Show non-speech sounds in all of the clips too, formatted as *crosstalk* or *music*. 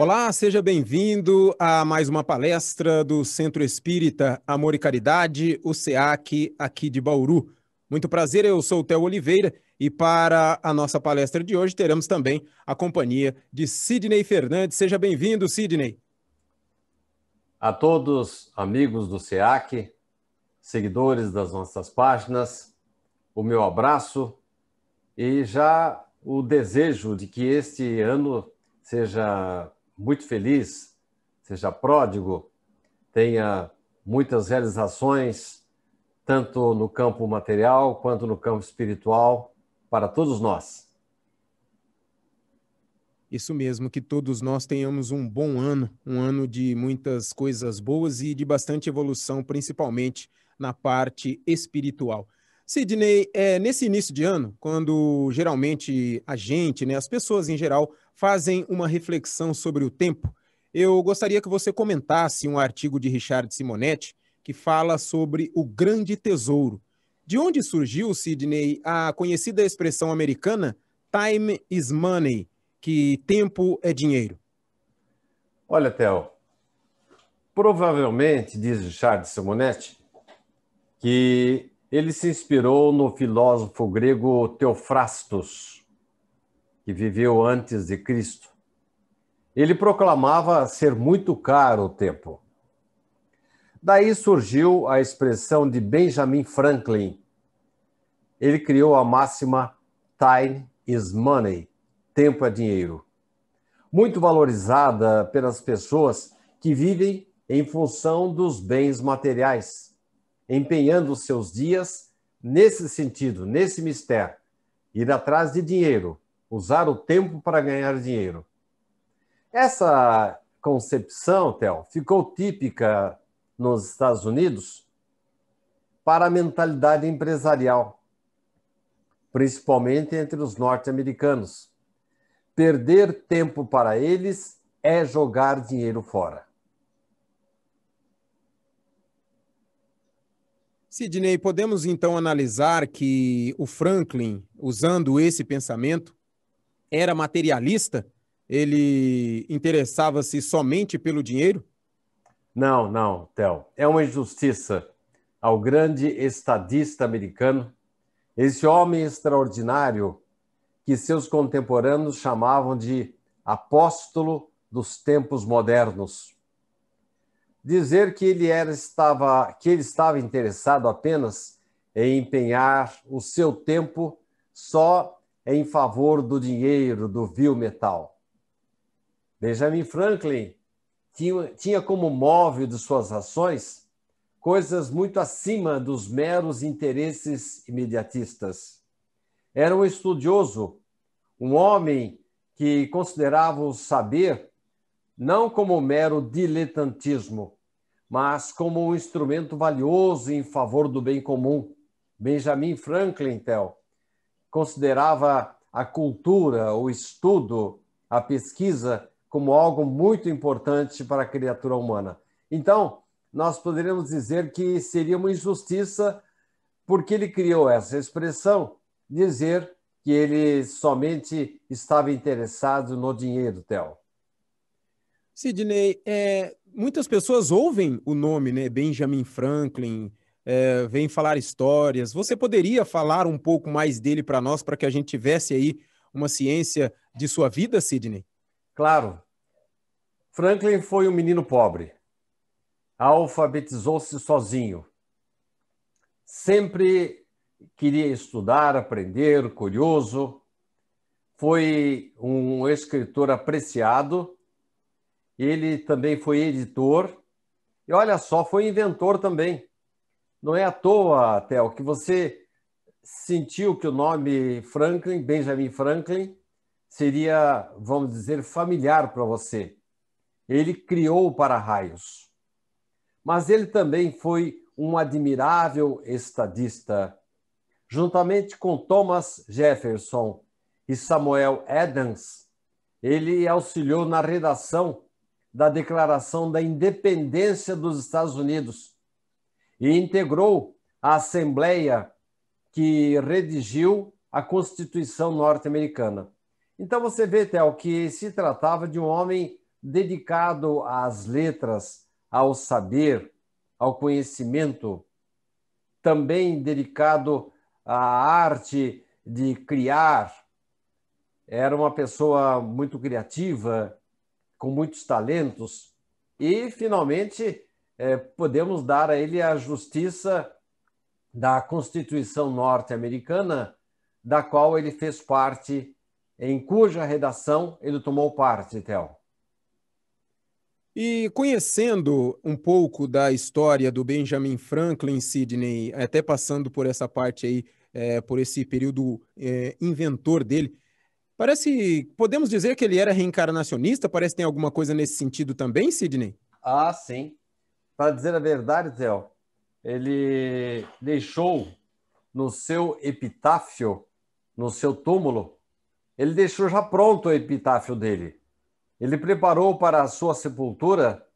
Olá, seja bem-vindo a mais uma palestra do Centro Espírita Amor e Caridade, o SEAC, aqui de Bauru. Muito prazer, eu sou o Theo Oliveira e para a nossa palestra de hoje teremos também a companhia de Sidney Fernandes. Seja bem-vindo, Sidney. A todos, amigos do SEAC, seguidores das nossas páginas, o meu abraço e já o desejo de que este ano seja muito feliz, seja pródigo, tenha muitas realizações, tanto no campo material quanto no campo espiritual, para todos nós. Isso mesmo, que todos nós tenhamos um bom ano, um ano de muitas coisas boas e de bastante evolução, principalmente na parte espiritual. Sidney, é, nesse início de ano, quando geralmente a gente, né, as pessoas em geral, fazem uma reflexão sobre o tempo. Eu gostaria que você comentasse um artigo de Richard Simonetti que fala sobre o grande tesouro. De onde surgiu, Sidney, a conhecida expressão americana time is money, que tempo é dinheiro? Olha, Theo, provavelmente, diz Richard Simonetti, que ele se inspirou no filósofo grego Teofrastos, que viveu antes de Cristo. Ele proclamava ser muito caro o tempo. Daí surgiu a expressão de Benjamin Franklin. Ele criou a máxima Time is money, tempo é dinheiro. Muito valorizada pelas pessoas que vivem em função dos bens materiais, empenhando seus dias nesse sentido, nesse mistério, ir atrás de dinheiro, usar o tempo para ganhar dinheiro. Essa concepção, Theo, ficou típica nos Estados Unidos para a mentalidade empresarial, principalmente entre os norte-americanos. Perder tempo para eles é jogar dinheiro fora. Sidney, podemos então analisar que o Franklin, usando esse pensamento, era materialista? Ele interessava-se somente pelo dinheiro? Não, não, Theo. É uma injustiça ao grande estadista americano, esse homem extraordinário que seus contemporâneos chamavam de apóstolo dos tempos modernos. Dizer que ele era estava que ele estava interessado apenas em empenhar o seu tempo só é em favor do dinheiro, do vil metal. Benjamin Franklin tinha, como móvel de suas ações coisas muito acima dos meros interesses imediatistas. Era um estudioso, um homem que considerava o saber não como mero diletantismo, mas como um instrumento valioso em favor do bem comum. Benjamin Franklin, Tel, considerava a cultura, o estudo, a pesquisa como algo muito importante para a criatura humana. Então, nós poderíamos dizer que seria uma injustiça porque ele criou essa expressão dizer que ele somente estava interessado no dinheiro, Theo. Sidney, é, muitas pessoas ouvem o nome, né? Benjamin Franklin, é, vem falar histórias. Você poderia falar um pouco mais dele para nós, para que a gente tivesse aí uma ciência de sua vida, Sidney? Claro. Franklin foi um menino pobre. Alfabetizou-se sozinho. Sempre queria estudar, aprender, curioso. Foi um escritor apreciado. Ele também foi editor. E olha só, foi inventor também. Não é à toa, Theo, que você sentiu que o nome Franklin, Benjamin Franklin, seria, vamos dizer, familiar para você. Ele criou o para-raios. Mas ele também foi um admirável estadista. Juntamente com Thomas Jefferson e Samuel Adams, ele auxiliou na redação da Declaração da Independência dos Estados Unidos, e integrou a assembleia que redigiu a Constituição norte-americana. Então você vê, Tel, que se tratava de um homem dedicado às letras, ao saber, ao conhecimento, também dedicado à arte de criar. Era uma pessoa muito criativa, com muitos talentos e, finalmente, é, podemos dar a ele a justiça da Constituição norte-americana, da qual ele fez parte, em cuja redação ele tomou parte, Théo. E conhecendo um pouco da história do Benjamin Franklin, Sidney, até passando por essa parte aí, é, por esse período é, inventor dele, parece, podemos dizer que ele era reencarnacionista? Parece que tem alguma coisa nesse sentido também, Sidney? Ah, sim. Para tá dizer a verdade, Theo, ele deixou no seu epitáfio, no seu túmulo, ele deixou já pronto o epitáfio dele. Ele preparou para a sua sepultura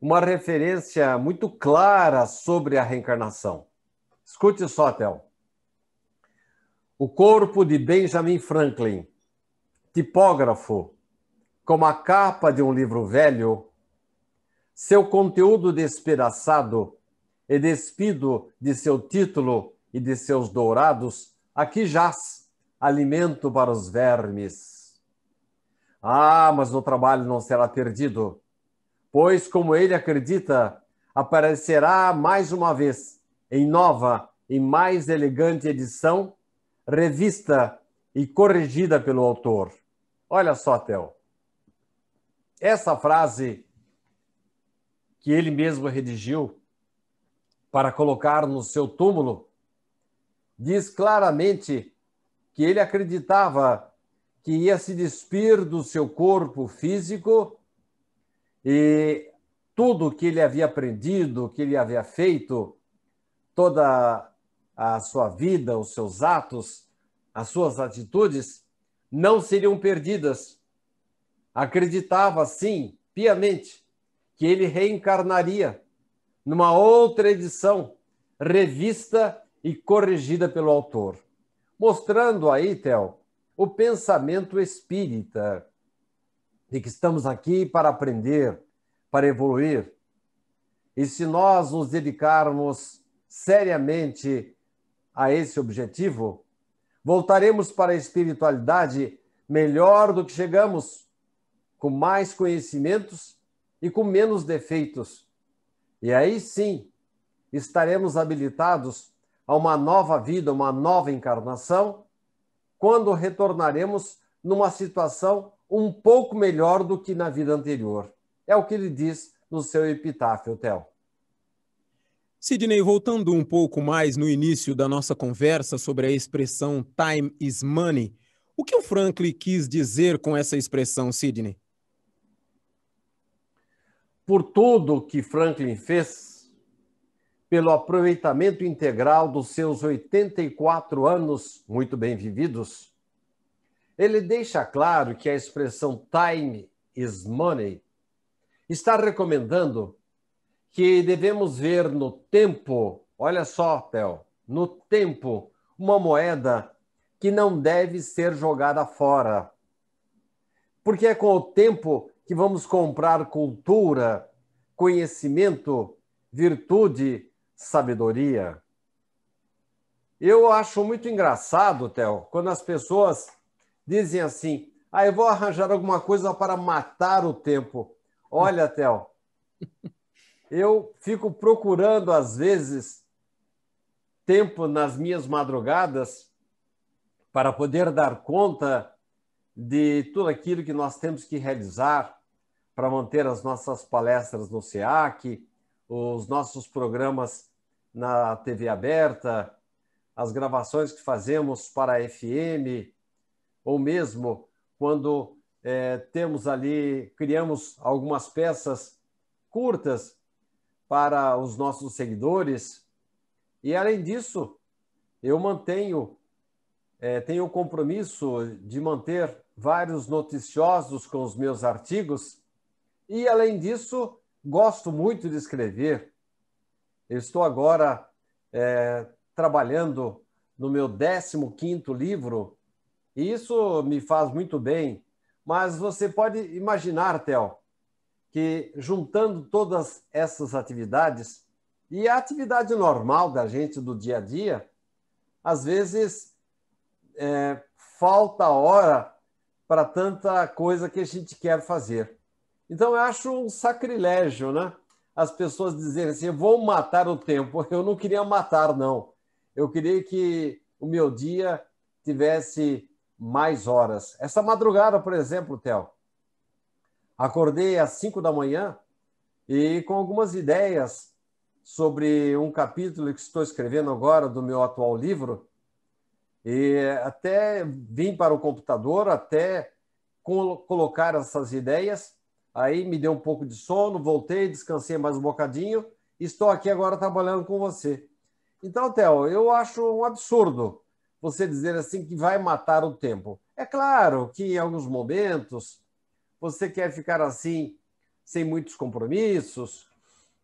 uma referência muito clara sobre a reencarnação. Escute só, Theo. O corpo de Benjamin Franklin, tipógrafo, como a capa de um livro velho, seu conteúdo despedaçado e despido de seu título e de seus dourados, aqui jaz alimento para os vermes. Ah, mas o trabalho não será perdido, pois, como ele acredita, aparecerá mais uma vez, em nova e mais elegante edição, revista e corrigida pelo autor. Olha só, Theo. Essa frase que ele mesmo redigiu para colocar no seu túmulo, diz claramente que ele acreditava que ia se despir do seu corpo físico e tudo que ele havia aprendido, que ele havia feito, toda a sua vida, os seus atos, as suas atitudes, não seriam perdidas. Acreditava, sim, piamente, que ele reencarnaria numa outra edição, revista e corrigida pelo autor, mostrando aí, Théo, o pensamento espírita, de que estamos aqui para aprender, para evoluir. E se nós nos dedicarmos seriamente a esse objetivo, voltaremos para a espiritualidade melhor do que chegamos, com mais conhecimentos e com menos defeitos. E aí sim, estaremos habilitados a uma nova vida, uma nova encarnação, quando retornaremos numa situação um pouco melhor do que na vida anterior. É o que ele diz no seu epitáfio, Theo. Sidney, voltando um pouco mais no início da nossa conversa sobre a expressão time is money, o que o Franklin quis dizer com essa expressão, Sidney? por tudo que Franklin fez, pelo aproveitamento integral dos seus 84 anos muito bem vividos, ele deixa claro que a expressão time is money está recomendando que devemos ver no tempo, olha só, Théo, no tempo, uma moeda que não deve ser jogada fora. Porque é com o tempo que vamos comprar cultura, conhecimento, virtude, sabedoria. Eu acho muito engraçado, Theo, quando as pessoas dizem assim: ah, eu vou arranjar alguma coisa para matar o tempo. Olha, Theo, eu fico procurando, às vezes, tempo nas minhas madrugadas para poder dar conta de tudo aquilo que nós temos que realizar para manter as nossas palestras no SEAC, os nossos programas na TV aberta, as gravações que fazemos para a FM, ou mesmo quando é, temos ali, criamos algumas peças curtas para os nossos seguidores. E além disso, eu mantenho, é, tenho o compromisso de manter vários noticiosos com os meus artigos e, além disso, gosto muito de escrever. Eu estou agora é, trabalhando no meu 15 livro e isso me faz muito bem. Mas você pode imaginar, Theo, que juntando todas essas atividades e a atividade normal da gente do dia a dia, às vezes é, falta hora para tanta coisa que a gente quer fazer. Então, eu acho um sacrilégio, né? As pessoas dizerem assim: vou matar o tempo. *laughs* Eu não queria matar, não. Eu queria que o meu dia tivesse mais horas. Essa madrugada, por exemplo, Theo, acordei às 5 da manhã e com algumas ideias sobre um capítulo que estou escrevendo agora do meu atual livro, e até vim para o computador, até colocar essas ideias. Aí me deu um pouco de sono, voltei, descansei mais um bocadinho. Estou aqui agora trabalhando com você. Então, Theo, eu acho um absurdo você dizer assim que vai matar o tempo. É claro que em alguns momentos você quer ficar assim, sem muitos compromissos,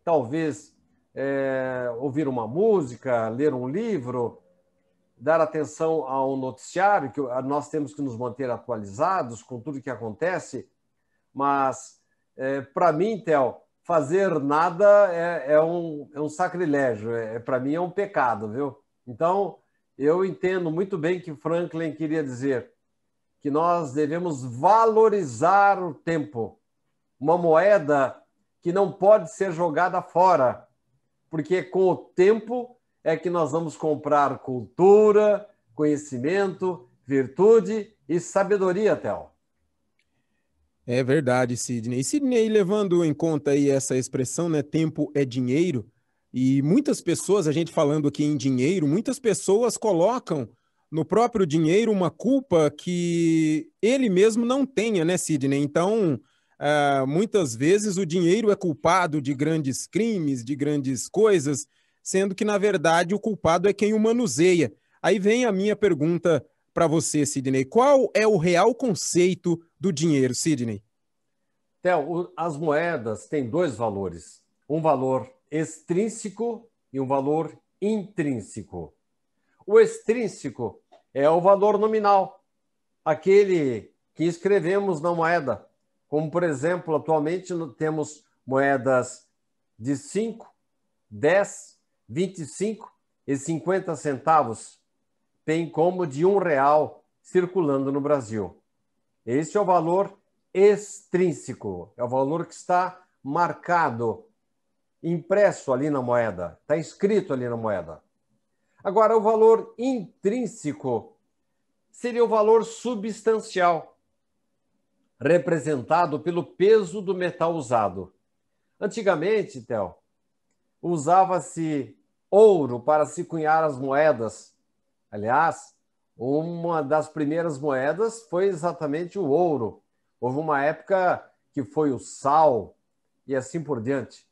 talvez é, ouvir uma música, ler um livro, dar atenção ao noticiário, que nós temos que nos manter atualizados com tudo que acontece, mas é, para mim, Théo, fazer nada é, é, um, é um sacrilégio, é, é para mim é um pecado, viu? Então, eu entendo muito bem que Franklin queria dizer que nós devemos valorizar o tempo, uma moeda que não pode ser jogada fora, porque com o tempo é que nós vamos comprar cultura, conhecimento, virtude e sabedoria, Théo. É verdade, Sidney. E Sidney, levando em conta aí essa expressão, né, tempo é dinheiro, e muitas pessoas, a gente falando aqui em dinheiro, muitas pessoas colocam no próprio dinheiro uma culpa que ele mesmo não tenha, né, Sidney? Então, uh, muitas vezes o dinheiro é culpado de grandes crimes, de grandes coisas, sendo que, na verdade, o culpado é quem o manuseia. Aí vem a minha pergunta para você, Sidney. Qual é o real conceito do dinheiro, Sidney? Theo, as moedas têm dois valores: um valor extrínseco e um valor intrínseco. O extrínseco é o valor nominal, aquele que escrevemos na moeda. Como, por exemplo, atualmente temos moedas de 5, 10, 25 e 50 centavos, tem como de um real circulando no Brasil. Esse é o valor extrínseco, é o valor que está marcado, impresso ali na moeda, está escrito ali na moeda. Agora, o valor intrínseco seria o valor substancial, representado pelo peso do metal usado. Antigamente, Théo, usava-se ouro para se cunhar as moedas. Aliás, uma das primeiras moedas foi exatamente o ouro. Houve uma época que foi o sal e assim por diante.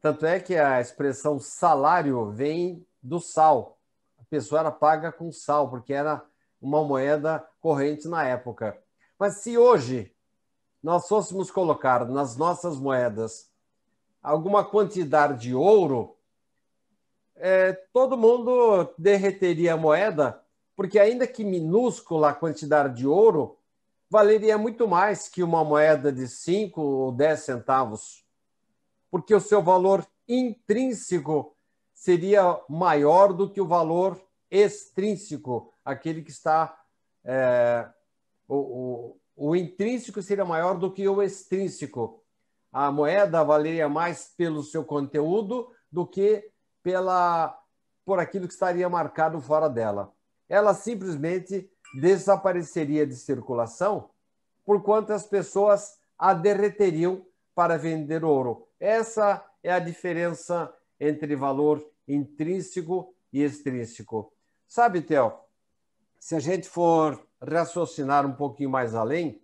Tanto é que a expressão salário vem do sal. A pessoa era paga com sal, porque era uma moeda corrente na época. Mas se hoje nós fôssemos colocar nas nossas moedas alguma quantidade de ouro, é, todo mundo derreteria a moeda, porque ainda que minúscula a quantidade de ouro, valeria muito mais que uma moeda de 5 ou 10 centavos, porque o seu valor intrínseco seria maior do que o valor extrínseco, aquele que está. É, o, o, o intrínseco seria maior do que o extrínseco. A moeda valeria mais pelo seu conteúdo do que pela por aquilo que estaria marcado fora dela. Ela simplesmente desapareceria de circulação, porquanto as pessoas a derreteriam para vender ouro. Essa é a diferença entre valor intrínseco e extrínseco. Sabe, Theo, se a gente for raciocinar um pouquinho mais além,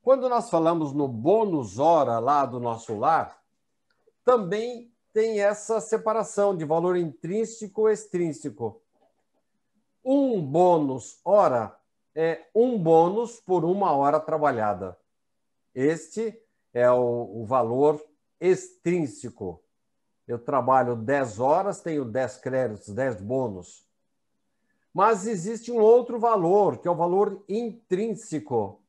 quando nós falamos no bônus hora lá do nosso lar, também tem essa separação de valor intrínseco e extrínseco. Um bônus hora é um bônus por uma hora trabalhada. Este é o, o valor extrínseco. Eu trabalho 10 horas, tenho 10 créditos, 10 bônus. Mas existe um outro valor, que é o valor intrínseco.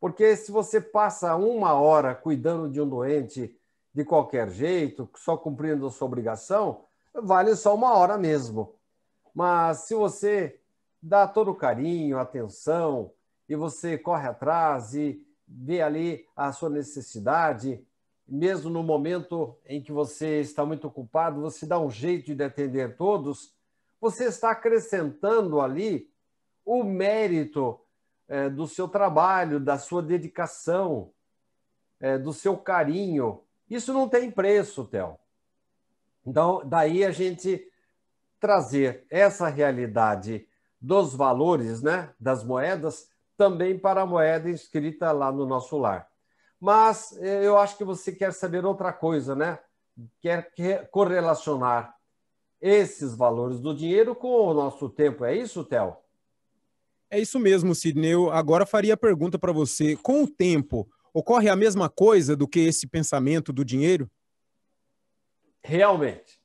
Porque se você passa uma hora cuidando de um doente de qualquer jeito, só cumprindo a sua obrigação, vale só uma hora mesmo. Mas se você dá todo o carinho, atenção, e você corre atrás e vê ali a sua necessidade, mesmo no momento em que você está muito ocupado, você dá um jeito de atender todos, você está acrescentando ali o mérito eh, do seu trabalho, da sua dedicação, eh, do seu carinho isso não tem preço, Theo. Então, daí a gente trazer essa realidade dos valores, né, das moedas, também para a moeda inscrita lá no nosso lar. Mas eh, eu acho que você quer saber outra coisa, né? Quer, quer correlacionar esses valores do dinheiro com o nosso tempo, é isso, Theo? É isso mesmo, Sidney. Eu agora faria a pergunta para você. Com o tempo, Ocorre a mesma coisa do que esse pensamento do dinheiro? Realmente.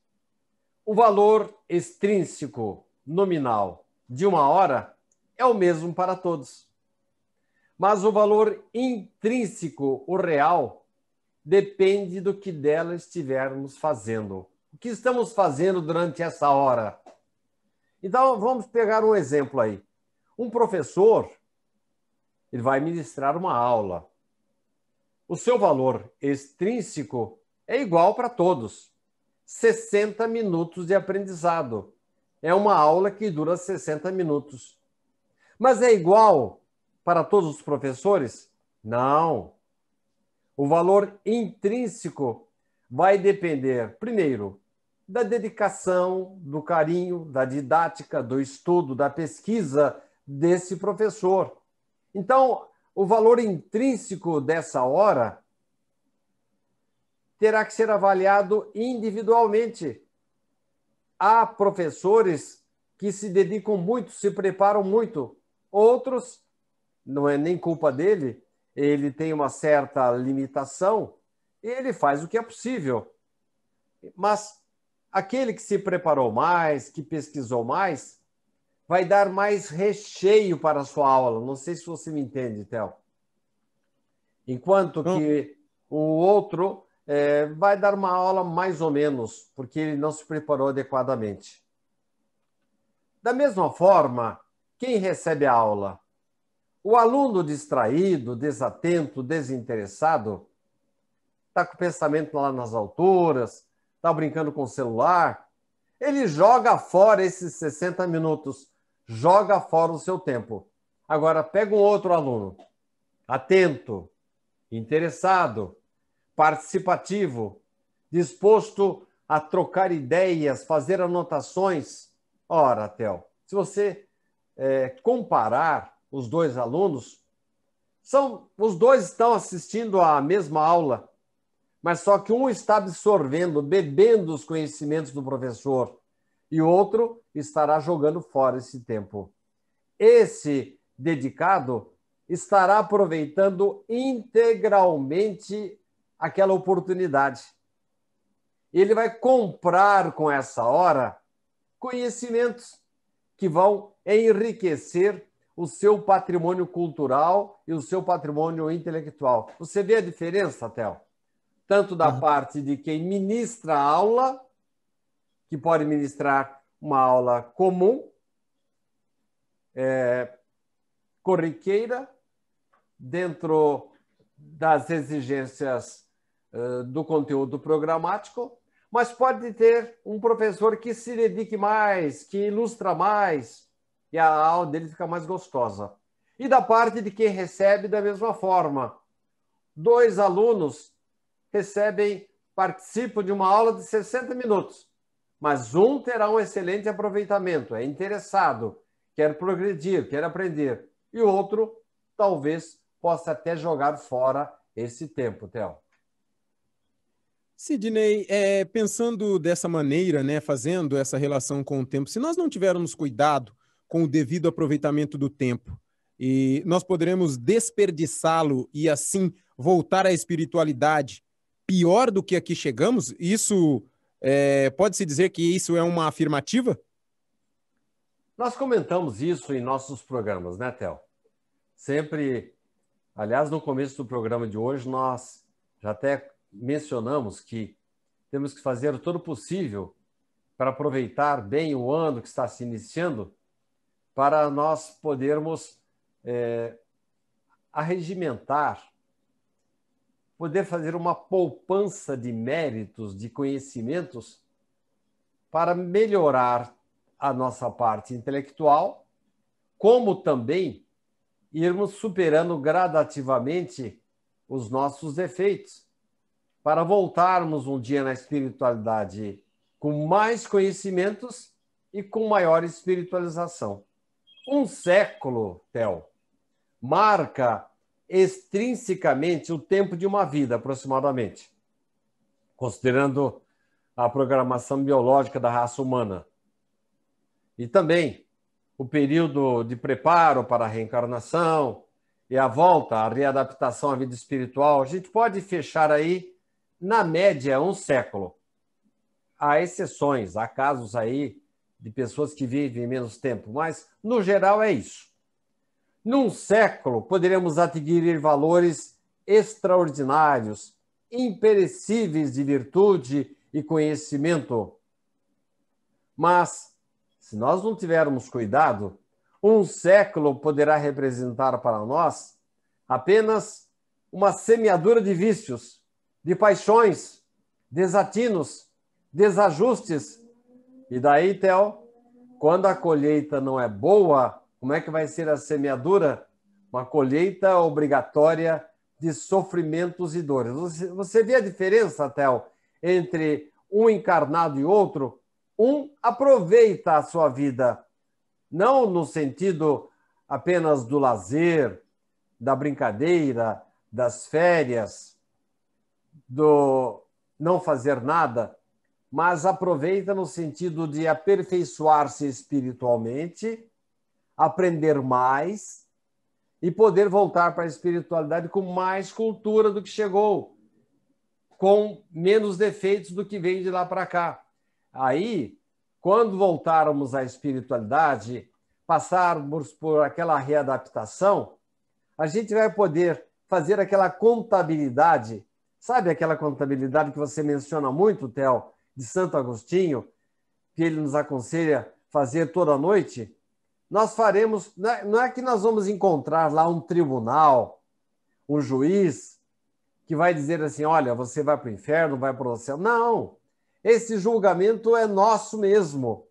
O valor extrínseco nominal de uma hora é o mesmo para todos. Mas o valor intrínseco, o real, depende do que dela estivermos fazendo. O que estamos fazendo durante essa hora? Então, vamos pegar um exemplo aí. Um professor, ele vai ministrar uma aula o seu valor extrínseco é igual para todos. 60 minutos de aprendizado. É uma aula que dura 60 minutos. Mas é igual para todos os professores? Não. O valor intrínseco vai depender, primeiro, da dedicação, do carinho, da didática, do estudo, da pesquisa desse professor. Então, o valor intrínseco dessa hora terá que ser avaliado individualmente. Há professores que se dedicam muito, se preparam muito, outros, não é nem culpa dele, ele tem uma certa limitação e ele faz o que é possível. Mas aquele que se preparou mais, que pesquisou mais, vai dar mais recheio para a sua aula. Não sei se você me entende, Théo. Enquanto que o outro é, vai dar uma aula mais ou menos, porque ele não se preparou adequadamente. Da mesma forma, quem recebe a aula? O aluno distraído, desatento, desinteressado, está com o pensamento lá nas alturas, está brincando com o celular, ele joga fora esses 60 minutos joga fora o seu tempo. Agora, pega um outro aluno, atento, interessado, participativo, disposto a trocar ideias, fazer anotações. Ora, Tel, se você é, comparar os dois alunos, são os dois estão assistindo à mesma aula, mas só que um está absorvendo, bebendo os conhecimentos do professor e outro estará jogando fora esse tempo. Esse dedicado estará aproveitando integralmente aquela oportunidade. Ele vai comprar com essa hora conhecimentos que vão enriquecer o seu patrimônio cultural e o seu patrimônio intelectual. Você vê a diferença, Théo? Tanto da uhum. parte de quem ministra a aula que pode ministrar uma aula comum, é, corriqueira, dentro das exigências uh, do conteúdo programático, mas pode ter um professor que se dedique mais, que ilustra mais, e a aula dele fica mais gostosa. E da parte de quem recebe, da mesma forma. Dois alunos recebem, participam de uma aula de 60 minutos mas um terá um excelente aproveitamento, é interessado, quer progredir, quer aprender, e o outro talvez possa até jogar fora esse tempo, Theo. Sidney, é, pensando dessa maneira, né, fazendo essa relação com o tempo, se nós não tivermos cuidado com o devido aproveitamento do tempo, e nós poderemos desperdiçá-lo e assim voltar à espiritualidade pior do que aqui chegamos, isso é, Pode-se dizer que isso é uma afirmativa? Nós comentamos isso em nossos programas, né, Tel? Sempre, aliás, no começo do programa de hoje, nós já até mencionamos que temos que fazer todo o possível para aproveitar bem o ano que está se iniciando, para nós podermos é, arregimentar poder fazer uma poupança de méritos, de conhecimentos, para melhorar a nossa parte intelectual, como também irmos superando gradativamente os nossos defeitos, para voltarmos um dia na espiritualidade com mais conhecimentos e com maior espiritualização. Um século, Theo, marca extrinsecamente o tempo de uma vida, aproximadamente, considerando a programação biológica da raça humana. E também o período de preparo para a reencarnação e a volta, a readaptação à vida espiritual, a gente pode fechar aí, na média, um século. Há exceções, há casos aí de pessoas que vivem menos tempo, mas no geral é isso. Num século, poderemos adquirir valores extraordinários, imperecíveis de virtude e conhecimento. Mas, se nós não tivermos cuidado, um século poderá representar para nós apenas uma semeadura de vícios, de paixões, desatinos, desajustes. E daí, Tel, quando a colheita não é boa, como é que vai ser a semeadura? Uma colheita obrigatória de sofrimentos e dores. Você, você vê a diferença, Théo, entre um encarnado e outro? Um aproveita a sua vida, não no sentido apenas do lazer, da brincadeira, das férias, do não fazer nada, mas aproveita no sentido de aperfeiçoar-se espiritualmente aprender mais e poder voltar para a espiritualidade com mais cultura do que chegou, com menos defeitos do que vem de lá para cá. Aí, quando voltarmos à espiritualidade, passarmos por aquela readaptação, a gente vai poder fazer aquela contabilidade, sabe aquela contabilidade que você menciona muito, tel de Santo Agostinho, que ele nos aconselha fazer toda noite? nós faremos. É, não é que nós vamos encontrar lá um tribunal, um juiz, que vai dizer assim: olha, você vai para o inferno, vai para o céu. Não! Esse julgamento é nosso mesmo.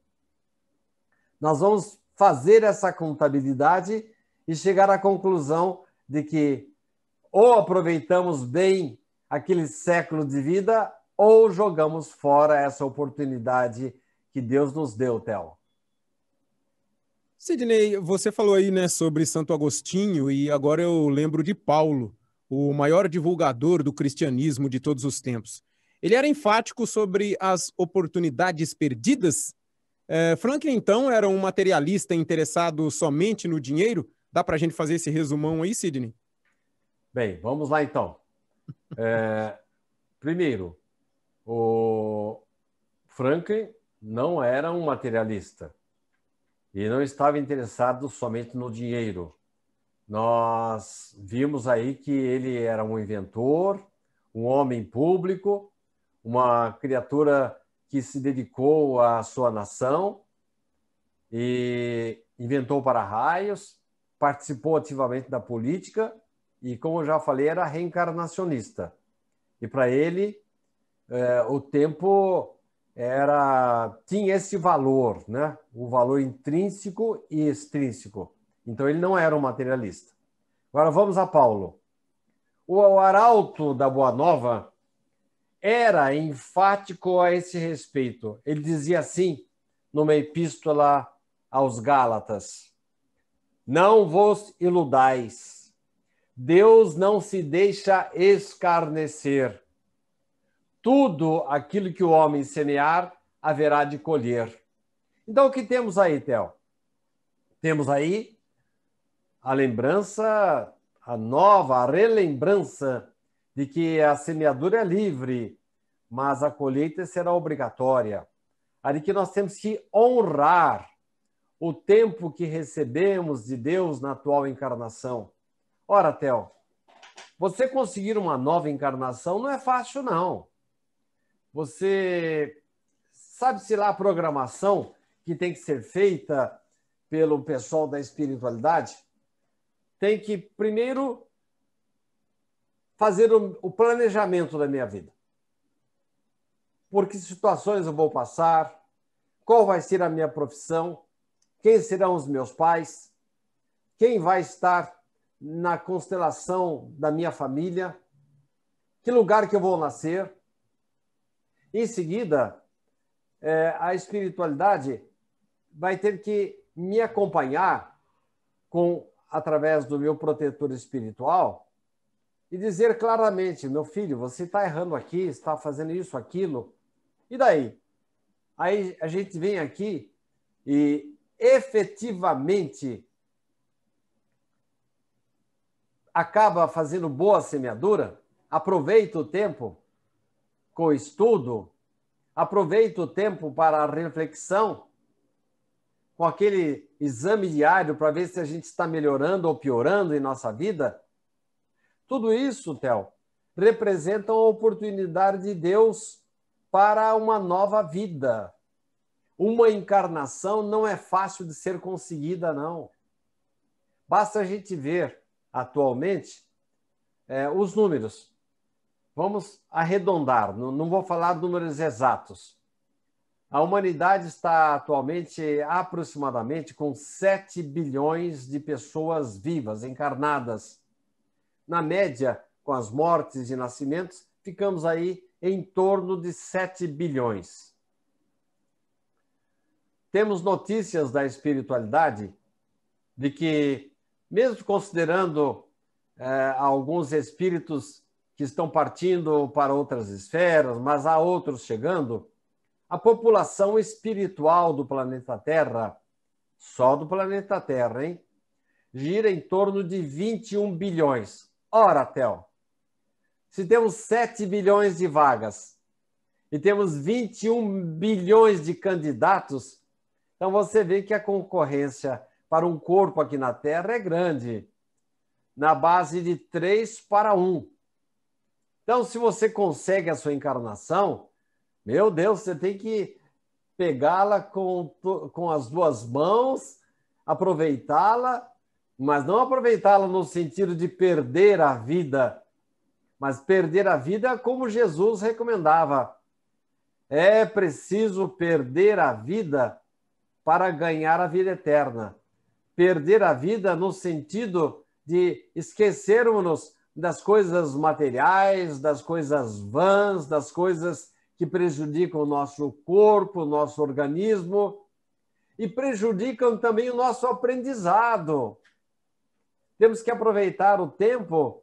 Nós vamos fazer essa contabilidade e chegar à conclusão de que ou aproveitamos bem aquele século de vida ou jogamos fora essa oportunidade que Deus nos deu, Theo. Sidney, você falou aí né, sobre Santo Agostinho e agora eu lembro de Paulo, o maior divulgador do cristianismo de todos os tempos. Ele era enfático sobre as oportunidades perdidas. É, Franklin, então, era um materialista interessado somente no dinheiro. Dá para a gente fazer esse resumão aí, Sidney? Bem, vamos lá então. É, primeiro, o Franklin não era um materialista e não estava interessado somente no dinheiro. Nós vimos aí que ele era um inventor, um homem público, uma criatura que se dedicou à sua nação e inventou para-raios, participou ativamente da política e, como eu já falei, era reencarnacionista. E para ele, eh, o tempo era tinha esse valor, né? O valor intrínseco e extrínseco. Então ele não era um materialista. Agora vamos a Paulo. O, o arauto da Boa Nova era enfático a esse respeito. Ele dizia assim numa epístola aos Gálatas: Não vos iludais. Deus não se deixa escarnecer tudo aquilo que o homem semear haverá de colher. Então, o que temos aí, Theo? Temos aí a lembrança, a nova, a relembrança de que a semeadura é livre, mas a colheita será obrigatória. A de que nós temos que honrar o tempo que recebemos de Deus na atual encarnação. Ora, Theo, você conseguir uma nova encarnação não é fácil, não. Você sabe-se lá a programação que tem que ser feita pelo pessoal da espiritualidade? Tem que primeiro fazer o, planejamento da minha vida. Por que situações eu vou passar? Qual vai ser a minha profissão? Quem serão os meus pais? Quem vai estar na constelação da minha família? Que lugar que eu vou nascer? Em seguida, é, a espiritualidade vai ter que me acompanhar com através do meu protetor espiritual e dizer claramente, meu filho, você está errando aqui, está fazendo isso, aquilo. E daí? Aí a gente vem aqui e efetivamente acaba fazendo boa semeadura, aproveita o tempo com o estudo, aproveita o tempo para a reflexão, com aquele exame diário para ver se a gente está melhorando ou piorando em nossa vida. Tudo isso, Théo, representa uma oportunidade de Deus para uma nova vida. Uma encarnação não é fácil de ser conseguida, não. Basta a gente ver atualmente é, os números vamos arredondar, não, não vou falar números exatos. A humanidade está atualmente aproximadamente com 7 bilhões de pessoas vivas, encarnadas. Na média, com as mortes e nascimentos, ficamos aí em torno de 7 bilhões. Temos notícias da espiritualidade de que, mesmo considerando eh, alguns espíritos que estão partindo para outras esferas, mas há outros chegando, a população espiritual do planeta Terra, só do planeta Terra, hein? Gira em torno de 21 bilhões. Ora, Tel, se temos 7 bilhões de vagas e temos 21 bilhões de candidatos, então você vê que a concorrência para um corpo aqui na Terra é grande, na base de 3 para 1. Então, se você consegue a sua encarnação, meu Deus, você tem que pegá-la com, com as duas mãos, aproveitá-la, mas não aproveitá-la no sentido de perder a vida, mas perder a vida como Jesus recomendava. É preciso perder a vida para ganhar a vida eterna. Perder a vida no sentido de esquecermos das coisas materiais, das coisas vãs, das coisas que prejudicam o nosso corpo, o nosso organismo e prejudicam também o nosso aprendizado. Temos que aproveitar o tempo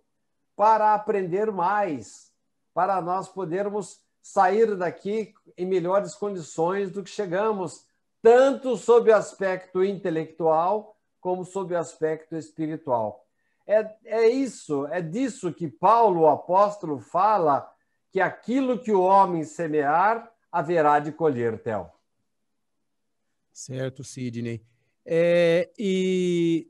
para aprender mais, para nós podermos sair daqui em melhores condições do que chegamos, tanto sob o aspecto intelectual como sob o aspecto espiritual. É, é isso, é disso que Paulo, o apóstolo, fala que aquilo que o homem semear haverá de colher, Théo. Certo, Sidney. É, e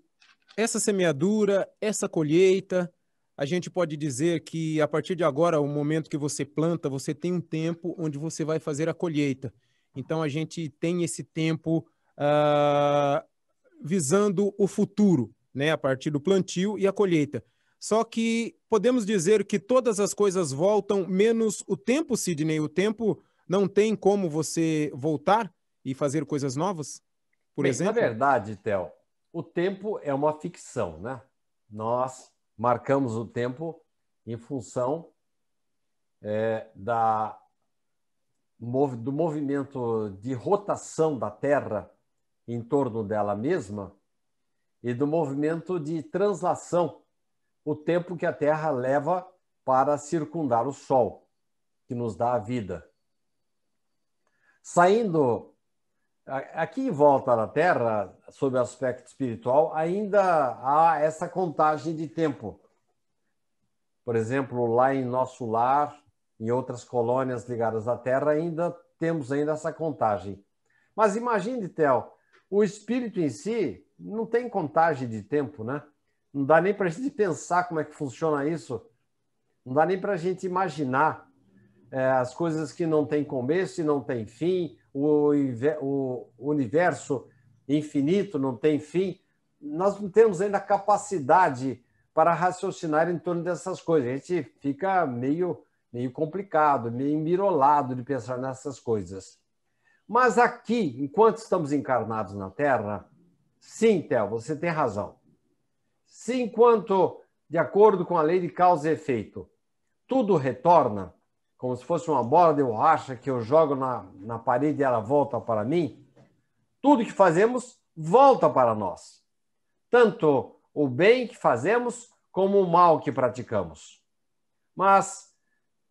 essa semeadura, essa colheita, a gente pode dizer que a partir de agora, o momento que você planta, você tem um tempo onde você vai fazer a colheita. Então a gente tem esse tempo uh, visando o futuro né, a partir do plantio e a colheita. Só que podemos dizer que todas as coisas voltam, menos o tempo, Sidney. O tempo não tem como você voltar e fazer coisas novas, por Bem, exemplo? Na verdade, Théo, o tempo é uma ficção, né? Nós marcamos o tempo em função é, da, do movimento de rotação da Terra em torno dela mesma e do movimento de translação, o tempo que a Terra leva para circundar o Sol, que nos dá a vida. Saindo aqui em volta da Terra, sob o aspecto espiritual, ainda há essa contagem de tempo. Por exemplo, lá em nosso lar, em outras colônias ligadas à Terra, ainda temos ainda essa contagem. Mas imagine, Théo, o espírito em si não tem contagem de tempo, né? Não dá nem para a gente pensar como é que funciona isso. Não dá nem para a gente imaginar é, as coisas que não têm começo e não têm fim, o, o universo infinito não tem fim. Nós não temos ainda capacidade para raciocinar em torno dessas coisas. A gente fica meio, meio complicado, meio mirolado de pensar nessas coisas. Mas aqui, enquanto estamos encarnados na Terra, Sim, Théo, você tem razão. Se enquanto, de acordo com a lei de causa e efeito, tudo retorna, como se fosse uma bola de borracha que eu jogo na, na parede e ela volta para mim, tudo que fazemos volta para nós. Tanto o bem que fazemos como o mal que praticamos. Mas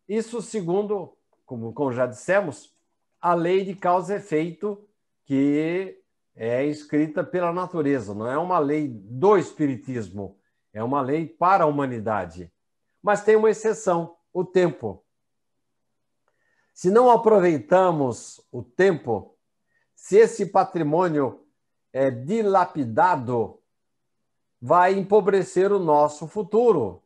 isso segundo, como, como já dissemos, a lei de causa e efeito que é escrita pela natureza, não é uma lei do espiritismo, é uma lei para a humanidade. Mas tem uma exceção, o tempo. Se não aproveitamos o tempo, se esse patrimônio é dilapidado, vai empobrecer o nosso futuro.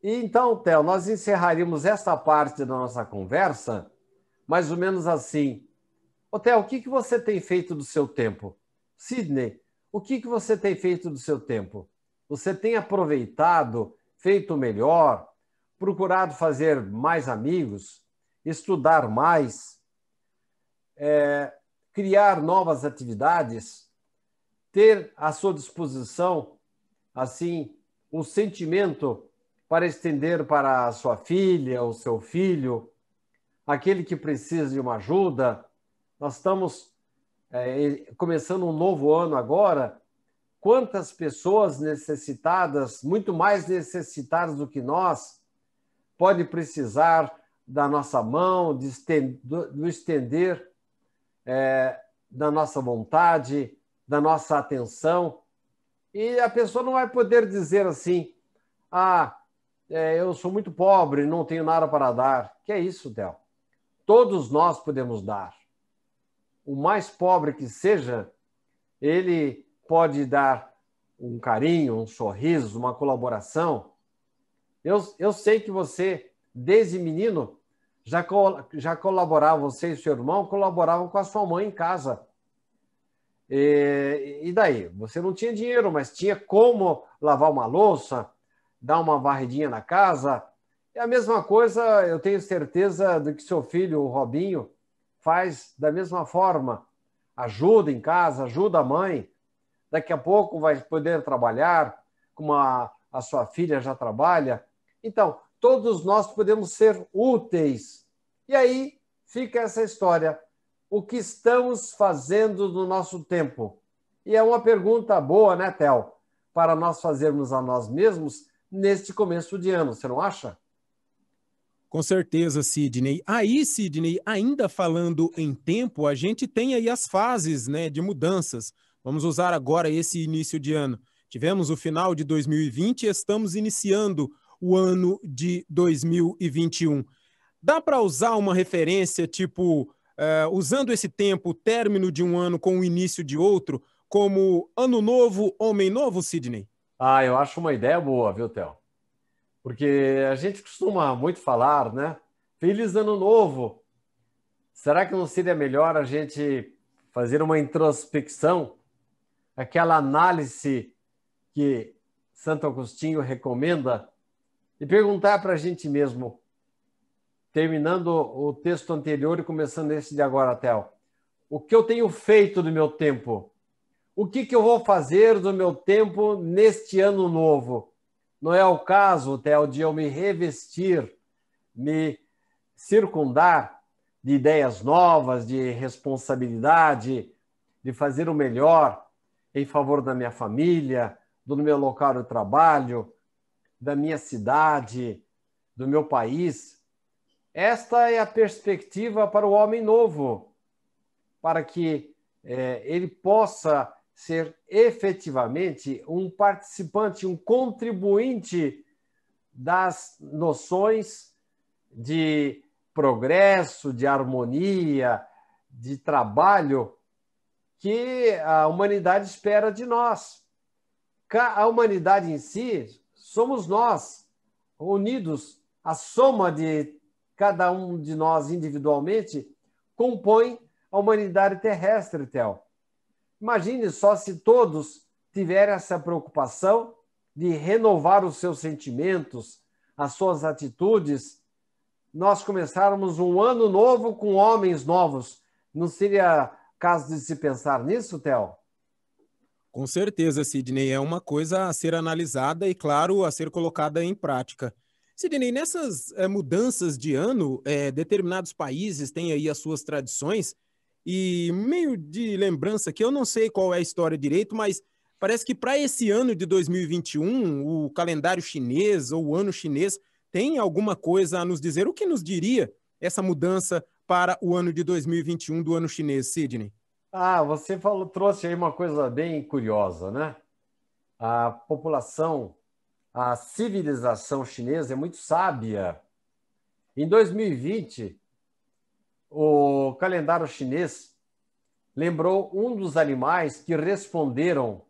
E então, Theo, nós encerraríamos esta parte da nossa conversa mais ou menos assim. Otel, o que, que você tem feito do seu tempo? Sidney, o que, que você tem feito do seu tempo? Você tem aproveitado, feito melhor, procurado fazer mais amigos, estudar mais, é, criar novas atividades, ter à sua disposição, assim, um sentimento para estender para a sua filha ou seu filho, aquele que precisa de uma ajuda, nós estamos é, começando um novo ano agora. Quantas pessoas necessitadas, muito mais necessitadas do que nós, pode precisar da nossa mão, do estender é, da nossa vontade, da nossa atenção. E a pessoa não vai poder dizer assim: ah, é, eu sou muito pobre, não tenho nada para dar. Que é isso, Del? Todos nós podemos dar o mais pobre que seja, ele pode dar um carinho, um sorriso, uma colaboração. Eu, eu sei que você, desde menino, já, col já colaborava, você e seu irmão colaboravam com a sua mãe em casa. E, e daí? Você não tinha dinheiro, mas tinha como lavar uma louça, dar uma varridinha na casa. É a mesma coisa, eu tenho certeza, do que seu filho, o Robinho, faz da mesma forma. Ajuda em casa, ajuda a mãe. Daqui a pouco vai poder trabalhar, como a, a sua filha já trabalha. Então, todos nós podemos ser úteis. E aí fica essa história. O que estamos fazendo no nosso tempo? E é uma pergunta boa, né, Tel? Para nós fazermos a nós mesmos neste começo de ano, você não acha? Com certeza, Sidney. Aí, Sidney, ainda falando em tempo, a gente tem aí as fases né, de mudanças. Vamos usar agora esse início de ano. Tivemos o final de 2020 e estamos iniciando o ano de 2021. Dá para usar uma referência, tipo, uh, usando esse tempo, o término de um ano com o início de outro, como ano novo, homem novo, Sidney? Ah, eu acho uma ideia boa, viu, Theo? Porque a gente costuma muito falar, né? Feliz Ano Novo! Será que não seria melhor a gente fazer uma introspecção, aquela análise que Santo Agostinho recomenda, e perguntar para a gente mesmo, terminando o texto anterior e começando esse de agora, Théo, o que eu tenho feito do meu tempo? O que, que eu vou fazer do meu tempo neste ano novo? Não é o caso, Theo, de eu me revestir, me circundar de ideias novas, de responsabilidade, de fazer o melhor em favor da minha família, do meu local de trabalho, da minha cidade, do meu país. Esta é a perspectiva para o homem novo, para que é, ele possa ser efetivamente um participante, um contribuinte das noções de progresso, de harmonia, de trabalho que a humanidade espera de nós. A humanidade em si somos nós, unidos, a soma de cada um de nós individualmente compõe a humanidade terrestre, Théo. Imagine só se todos tiverem essa preocupação de renovar os seus sentimentos, as suas atitudes. Nós começarmos um ano novo com homens novos. Não seria caso de se pensar nisso, Theo? Com certeza, Sidney. É uma coisa a ser analisada e, claro, a ser colocada em prática. Sidney, nessas é, mudanças de ano, é, determinados países têm aí as suas tradições e meio de lembrança que eu não sei qual é a história direito, mas parece que para esse ano de 2021, o calendário chinês ou o ano chinês tem alguma coisa a nos dizer. O que nos diria essa mudança para o ano de 2021 do ano chinês, Sidney? Ah, você falou, trouxe aí uma coisa bem curiosa, né? A população, a civilização chinesa é muito sábia. Em 2020, o calendário chinês lembrou um dos animais que responderam,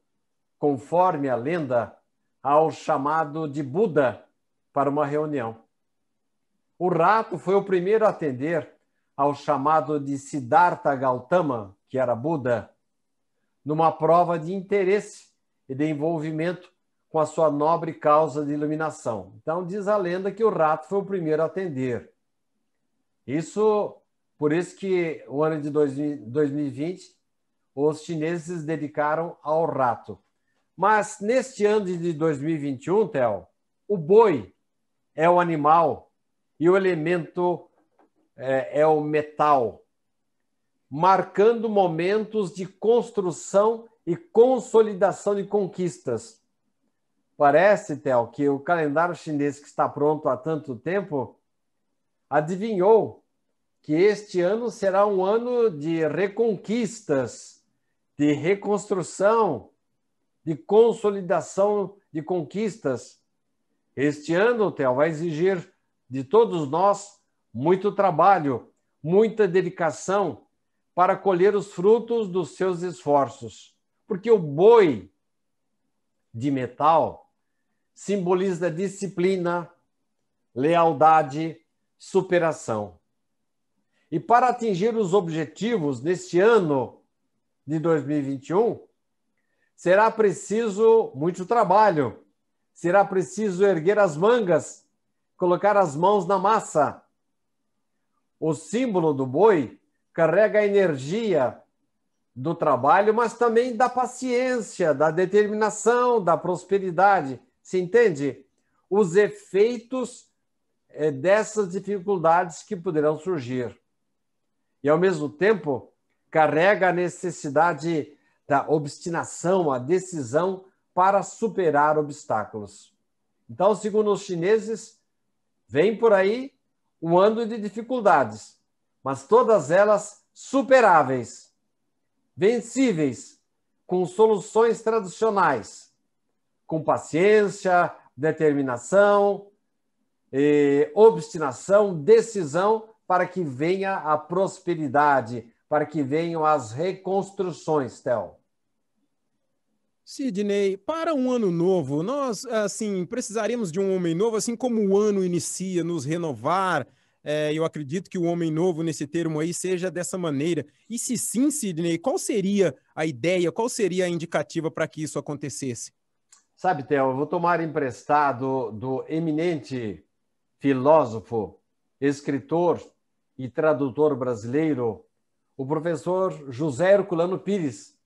conforme a lenda, ao chamado de Buda para uma reunião. O rato foi o primeiro a atender ao chamado de Siddhartha Gautama, que era Buda, numa prova de interesse e de envolvimento com a sua nobre causa de iluminação. Então, diz a lenda que o rato foi o primeiro a atender. Isso por isso que o ano de 2020, os chineses dedicaram ao rato. Mas neste ano de 2021, Theo, o boi é o animal e o elemento é, é o metal, marcando momentos de construção e consolidação de conquistas. Parece, Theo, que o calendário chinês que está pronto há tanto tempo adivinhou que este ano será um ano de reconquistas, de reconstrução, de consolidação de conquistas. Este ano, Theo, vai exigir de todos nós muito trabalho, muita dedicação para colher os frutos dos seus esforços. Porque o boi de metal simboliza disciplina, lealdade, superação. E para atingir os objetivos neste ano de 2021, será preciso muito trabalho, será preciso erguer as mangas, colocar as mãos na massa. O símbolo do boi carrega a energia do trabalho, mas também da paciência, da determinação, da prosperidade. Se entende? Os efeitos eh, dessas dificuldades que poderão surgir e, ao mesmo tempo, carrega a necessidade da obstinação, a decisão para superar obstáculos. Então, segundo os chineses, vem por aí um ano de dificuldades, mas todas elas superáveis, vencíveis, com soluções tradicionais, com paciência, determinação, obstinação, decisão para que venha a prosperidade, para que venham as reconstruções, Theo? Sidney, para um ano novo, nós assim precisaríamos de um homem novo, assim como o ano inicia, nos renovar. É, eu acredito que o homem novo nesse termo aí seja dessa maneira. E se sim, Sidney, qual seria a ideia, qual seria a indicativa para que isso acontecesse? Sabe, Theo, eu vou tomar emprestado do eminente filósofo, escritor e tradutor brasileiro, o professor José Herculano Pires.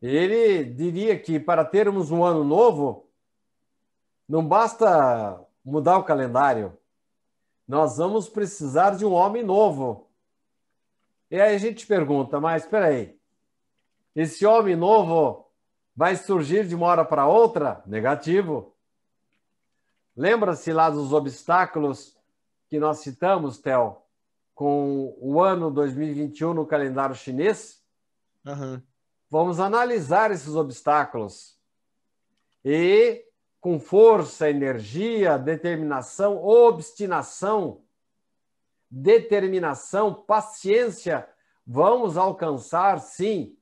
Ele diria que para termos um ano novo, não basta mudar o calendário, nós vamos precisar de um homem novo. E aí a gente pergunta, mas espera aí, esse homem novo vai surgir de uma hora para outra? Negativo. Lembra-se lá dos obstáculos que nós citamos, Theo, com o ano 2021 no calendário chinês, uhum. vamos analisar esses obstáculos e, com força, energia, determinação, obstinação, determinação, paciência, vamos alcançar, sim,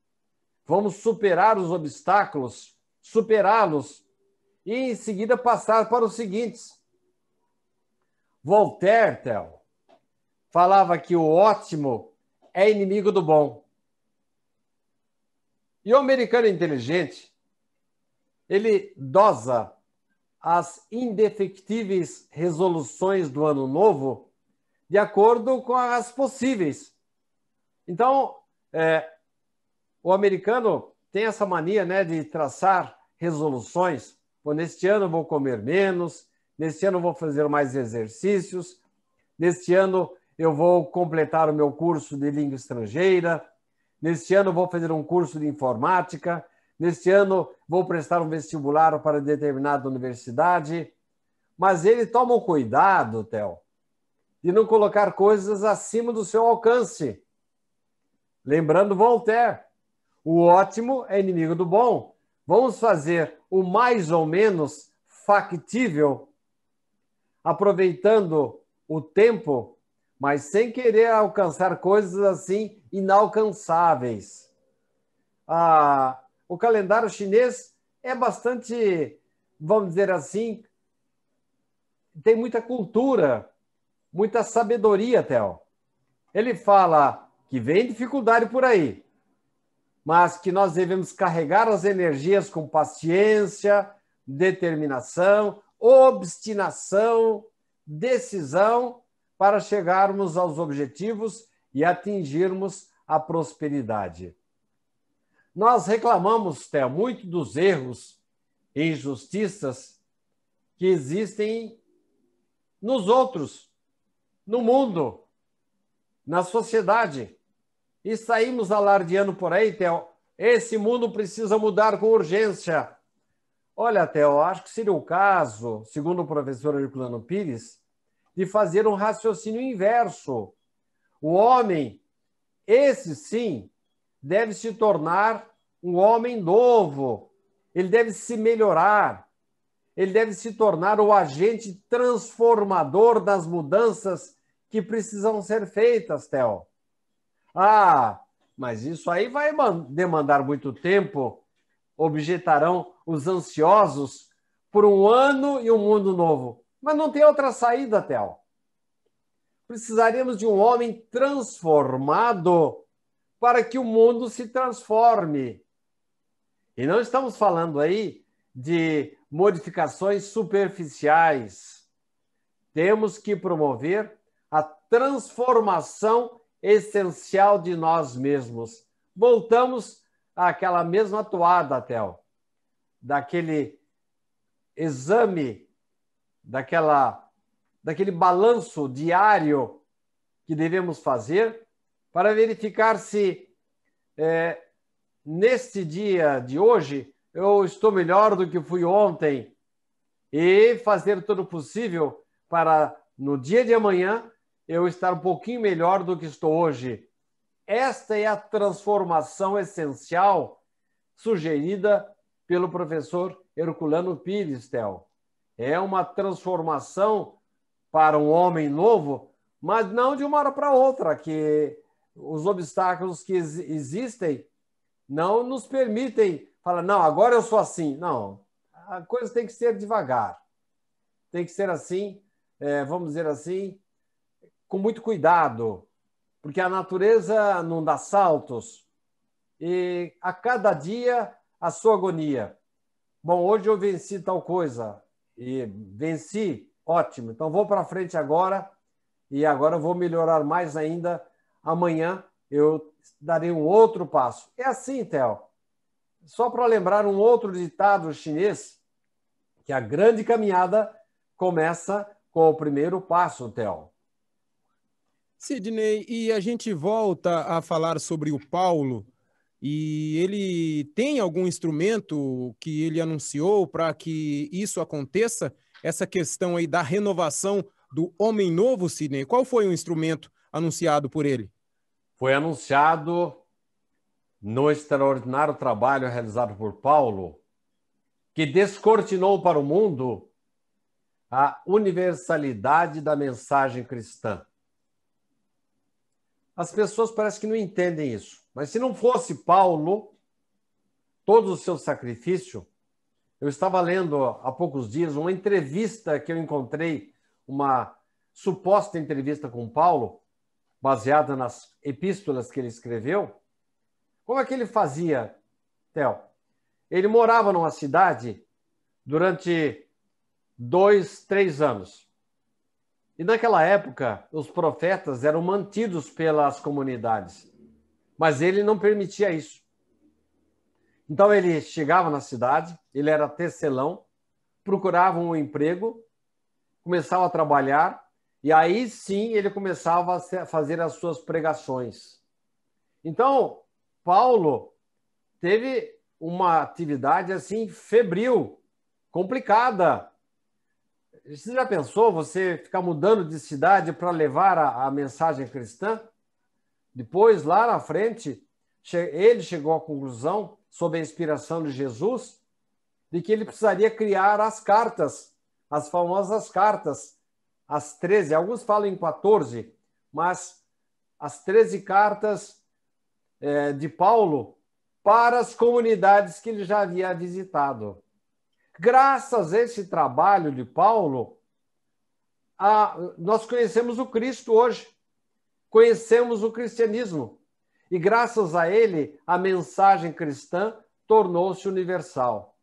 vamos superar os obstáculos, superá-los e, em seguida, passar para os seguintes Voltaire, Théo, falava que o ótimo é inimigo do bom. E o americano inteligente, ele dosa as indefectíveis resoluções do ano novo de acordo com as possíveis. Então, é, o americano tem essa mania né, de traçar resoluções. Bom, neste ano vou comer menos, Neste ano vou fazer mais exercícios. Neste ano eu vou completar o meu curso de língua estrangeira. Neste ano vou fazer um curso de informática. Neste ano vou prestar um vestibular para determinada universidade. Mas ele toma o cuidado, Theo, de não colocar coisas acima do seu alcance. Lembrando Voltaire, o ótimo é inimigo do bom. Vamos fazer o mais ou menos factível aproveitando o tempo, mas sem querer alcançar coisas assim inalcançáveis. Ah, o calendário chinês é bastante, vamos dizer assim, tem muita cultura, muita sabedoria, Theo. Ele fala que vem dificuldade por aí, mas que nós devemos carregar as energias com paciência, determinação, obstinação, decisão para chegarmos aos objetivos e atingirmos a prosperidade. Nós reclamamos, até muito dos erros e injustiças que existem nos outros, no mundo, na sociedade. E saímos alardeando por aí, Theo. Esse mundo precisa mudar com urgência. Olha, Theo, acho que seria o caso, segundo o professor Herculano Pires, de fazer um raciocínio inverso. O homem, esse sim, deve se tornar um homem novo, ele deve se melhorar, ele deve se tornar o agente transformador das mudanças que precisam ser feitas, Theo. Ah, mas isso aí vai demandar muito tempo, objetarão os ansiosos por um ano e um mundo novo. Mas não tem outra saída, Tel. Precisaríamos de um homem transformado para que o mundo se transforme. E não estamos falando aí de modificações superficiais. Temos que promover a transformação essencial de nós mesmos. Voltamos àquela mesma toada, Tel daquele exame, daquela, daquele balanço diário que devemos fazer para verificar se é, neste dia de hoje eu estou melhor do que fui ontem e fazer todo o possível para no dia de amanhã eu estar um pouquinho melhor do que estou hoje. Esta é a transformação essencial sugerida pelo professor Herculano Pires, Tel. É uma transformação para um homem novo, mas não de uma hora para outra, que os obstáculos que existem não nos permitem falar, não, agora eu sou assim. Não, a coisa tem que ser devagar. Tem que ser assim, é, vamos dizer assim, com muito cuidado, porque a natureza não dá saltos. E a cada dia a sua agonia. Bom, hoje eu venci tal coisa e venci, ótimo. Então vou para frente agora e agora vou melhorar mais ainda. Amanhã eu darei um outro passo. É assim, Theo. Só para lembrar um outro ditado chinês, que a grande caminhada começa com o primeiro passo, Theo. Sidney, e a gente volta a falar sobre o Paulo e ele tem algum instrumento que ele anunciou para que isso aconteça? Essa questão aí da renovação do Homem Novo, Sidney, qual foi o instrumento anunciado por ele? Foi anunciado no extraordinário trabalho realizado por Paulo, que descortinou para o mundo a universalidade da mensagem cristã. As pessoas parecem que não entendem isso. Mas se não fosse Paulo, todo o seu sacrifício, eu estava lendo há poucos dias uma entrevista que eu encontrei, uma suposta entrevista com Paulo, baseada nas epístolas que ele escreveu. Como é que ele fazia, Theo? Ele morava numa cidade durante dois, três anos. E naquela época, os profetas eram mantidos pelas comunidades mas ele não permitia isso. Então ele chegava na cidade, ele era tecelão, procurava um emprego, começava a trabalhar e aí sim ele começava a fazer as suas pregações. Então, Paulo teve uma atividade assim febril, complicada. Você já pensou você ficar mudando de cidade para levar a, a mensagem cristã? Depois, lá na frente, ele chegou à conclusão, sob a inspiração de Jesus, de que ele precisaria criar as cartas, as famosas cartas, as 13, alguns falam em 14, mas as 13 cartas é, de Paulo para as comunidades que ele já havia visitado. Graças a esse trabalho de Paulo, a, nós conhecemos o Cristo hoje conhecemos o cristianismo e, graças a ele, a mensagem cristã tornou-se universal.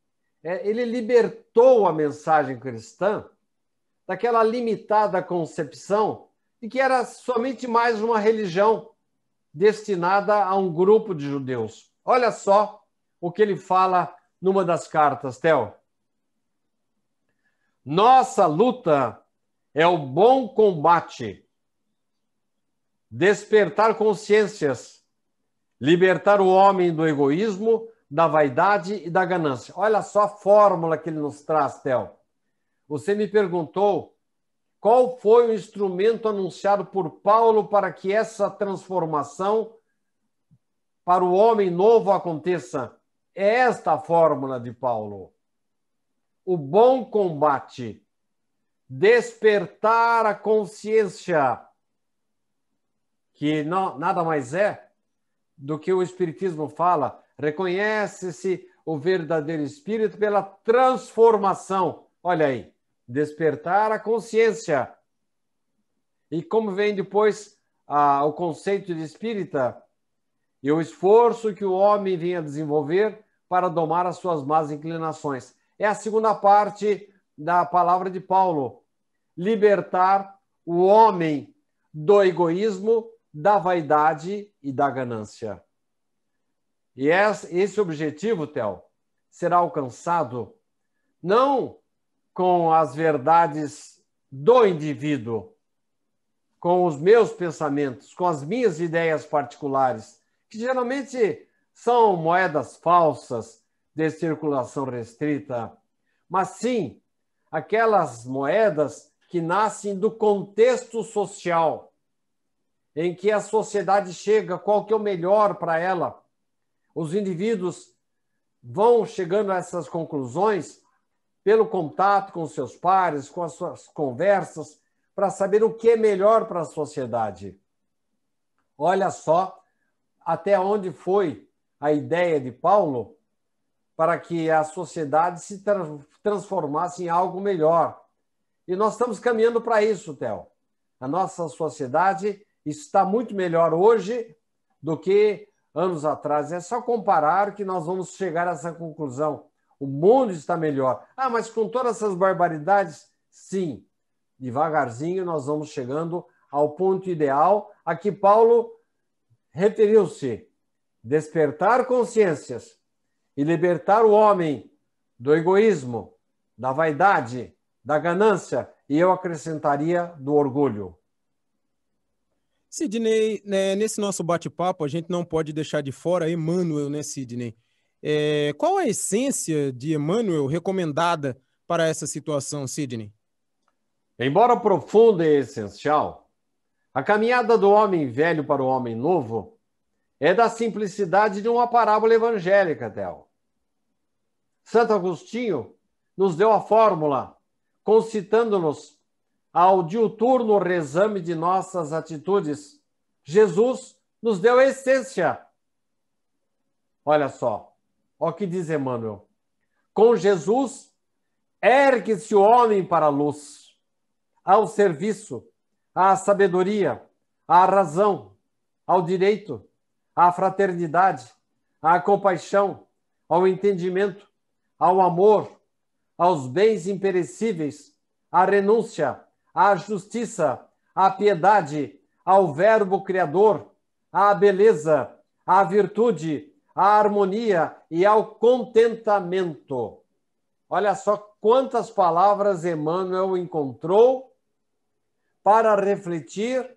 É, ele libertou a mensagem cristã daquela limitada concepção de que era somente mais uma religião destinada a um grupo de judeus. Olha só o que ele fala numa das cartas, Theo. Nossa luta é o bom combate despertar consciências, libertar o homem do egoísmo, da vaidade e da ganância. Olha só a fórmula que ele nos traz, Théo. Você me perguntou qual foi o instrumento anunciado por Paulo para que essa transformação para o homem novo aconteça. É esta a fórmula de Paulo. O bom combate, despertar a consciência que não, nada mais é do que o Espiritismo fala, reconhece-se o verdadeiro espírito pela transformação. Olha aí, despertar a consciência. E como vem depois o conceito de espírita e o esforço que o homem vinha desenvolver para domar as suas más inclinações. É a segunda parte da palavra de Paulo. Libertar o homem do egoísmo da vaidade e da ganância. E esse objetivo, Tel, será alcançado não com as verdades do indivíduo, com os meus pensamentos, com as minhas ideias particulares, que geralmente são moedas falsas de circulação restrita, mas sim aquelas moedas que nascem do contexto social em que a sociedade chega, qual que é o melhor para ela. Os indivíduos vão chegando a essas conclusões pelo contato com seus pares, com as suas conversas, para saber o que é melhor para a sociedade. Olha só até onde foi a ideia de Paulo para que a sociedade se transformasse em algo melhor. E nós estamos caminhando para isso, Theo. A nossa sociedade está muito melhor hoje do que anos atrás. É só comparar que nós vamos chegar a essa conclusão. O mundo está melhor. Ah, mas com todas essas barbaridades, sim. Devagarzinho nós vamos chegando ao ponto ideal a que Paulo referiu-se: despertar consciências e libertar o homem do egoísmo, da vaidade, da ganância e eu acrescentaria do orgulho. Sidney, né, nesse nosso bate-papo, a gente não pode deixar de fora Emmanuel, né, Sidney? É, qual a essência de Emmanuel recomendada para essa situação, Sidney? Embora profunda e essencial, a caminhada do homem velho para o homem novo é da simplicidade de uma parábola evangélica, Théo. Santo Agostinho nos deu a fórmula, concitando-nos ao diuturno resame de nossas atitudes, Jesus nos deu a essência. Olha só, o que diz Emmanuel. Com Jesus, ergue-se o homem para a luz, ao serviço, à sabedoria, à razão, ao direito, à fraternidade, à compaixão, ao entendimento, ao amor, aos bens imperecíveis, à renúncia, à justiça, à piedade, ao Verbo Criador, à beleza, à virtude, à harmonia e ao contentamento. Olha só quantas palavras Emmanuel encontrou para refletir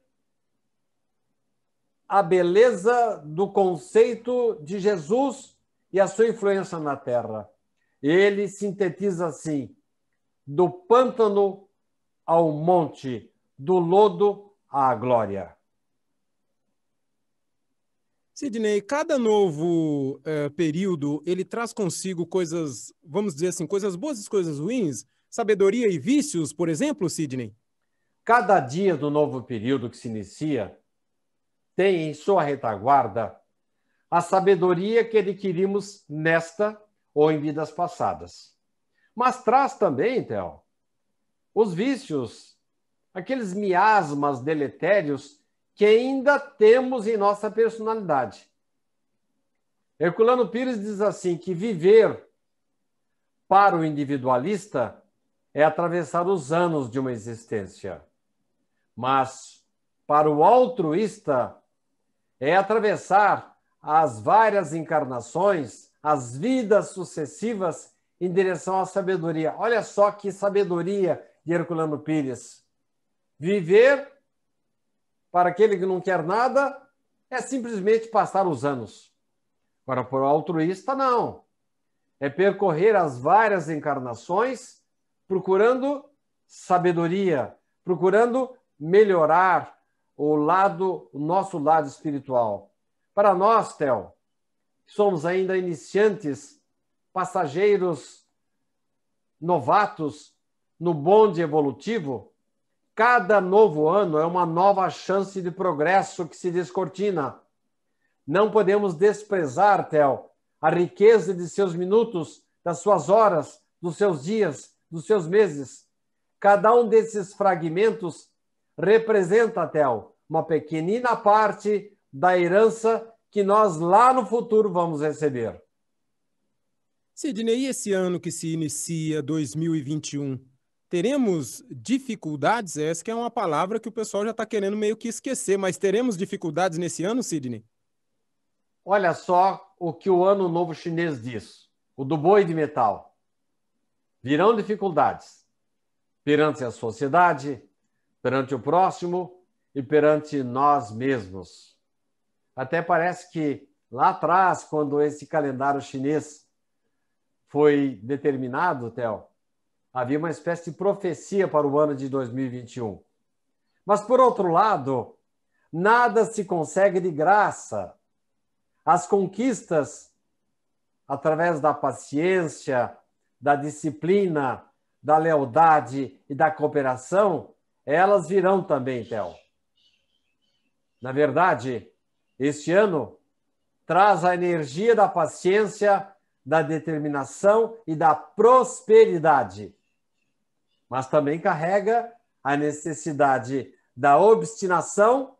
a beleza do conceito de Jesus e a sua influência na Terra. Ele sintetiza assim: do pântano ao monte, do lodo à glória. Sidney, cada novo eh, período ele traz consigo coisas, vamos dizer assim, coisas boas e coisas ruins, sabedoria e vícios, por exemplo, Sidney? Cada dia do novo período que se inicia tem em sua retaguarda a sabedoria que adquirimos nesta ou em vidas passadas. Mas traz também, Théo, os vícios, aqueles miasmas deletérios que ainda temos em nossa personalidade. Herculano Pires diz assim que viver para o individualista é atravessar os anos de uma existência, mas para o altruísta é atravessar as várias encarnações, as vidas sucessivas em direção à sabedoria. Olha só que sabedoria de Herculano Pires. Viver, para aquele que não quer nada, é simplesmente passar os anos. Agora, para o altruísta, não. É percorrer as várias encarnações procurando sabedoria, procurando melhorar o lado, o nosso lado espiritual. Para nós, Tel, que somos ainda iniciantes, passageiros, novatos no bonde evolutivo, cada novo ano é uma nova chance de progresso que se descortina. Não podemos desprezar, Tel, a riqueza de seus minutos, das suas horas, dos seus dias, dos seus meses. Cada um desses fragmentos representa, Tel, uma pequenina parte da herança que nós lá no futuro vamos receber. Sidney, e esse ano que se inicia 2021? teremos dificuldades? Essa que é uma palavra que o pessoal já está querendo meio que esquecer, mas teremos dificuldades nesse ano, Sidney? Olha só o que o Ano Novo Chinês diz, o do boi de metal. Virão dificuldades perante a sociedade, perante o próximo e perante nós mesmos. Até parece que lá atrás, quando esse calendário chinês foi determinado, Theo, Havia uma espécie de profecia para o ano de 2021. Mas, por outro lado, nada se consegue de graça. As conquistas, através da paciência, da disciplina, da lealdade e da cooperação, elas virão também, Théo. Na verdade, este ano traz a energia da paciência, da determinação e da prosperidade mas também carrega a necessidade da obstinação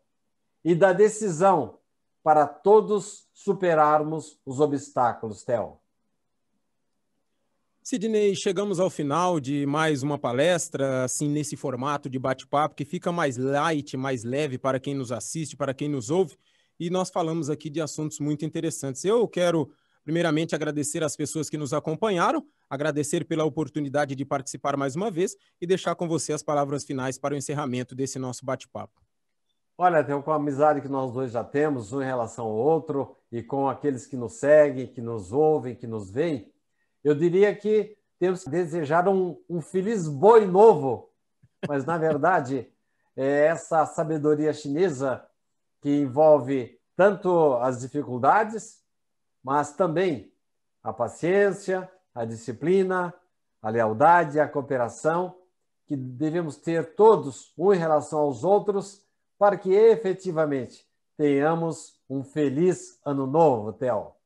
e da decisão para todos superarmos os obstáculos, Theo. Sidney, chegamos ao final de mais uma palestra, assim, nesse formato de bate-papo, que fica mais light, mais leve para quem nos assiste, para quem nos ouve. E nós falamos aqui de assuntos muito interessantes. Eu quero Primeiramente, agradecer às pessoas que nos acompanharam, agradecer pela oportunidade de participar mais uma vez e deixar com você as palavras finais para o encerramento desse nosso bate-papo. Olha, tem com a amizade que nós dois já temos, um em relação ao outro, e com aqueles que nos seguem, que nos ouvem, que nos veem, eu diria que temos que desejar um, um feliz boi novo. Mas, na verdade, é essa sabedoria chinesa que envolve tanto as dificuldades, mas também a paciência, a disciplina, a lealdade, a cooperação que devemos ter todos um em relação aos outros para que efetivamente tenhamos um feliz ano novo, Theo.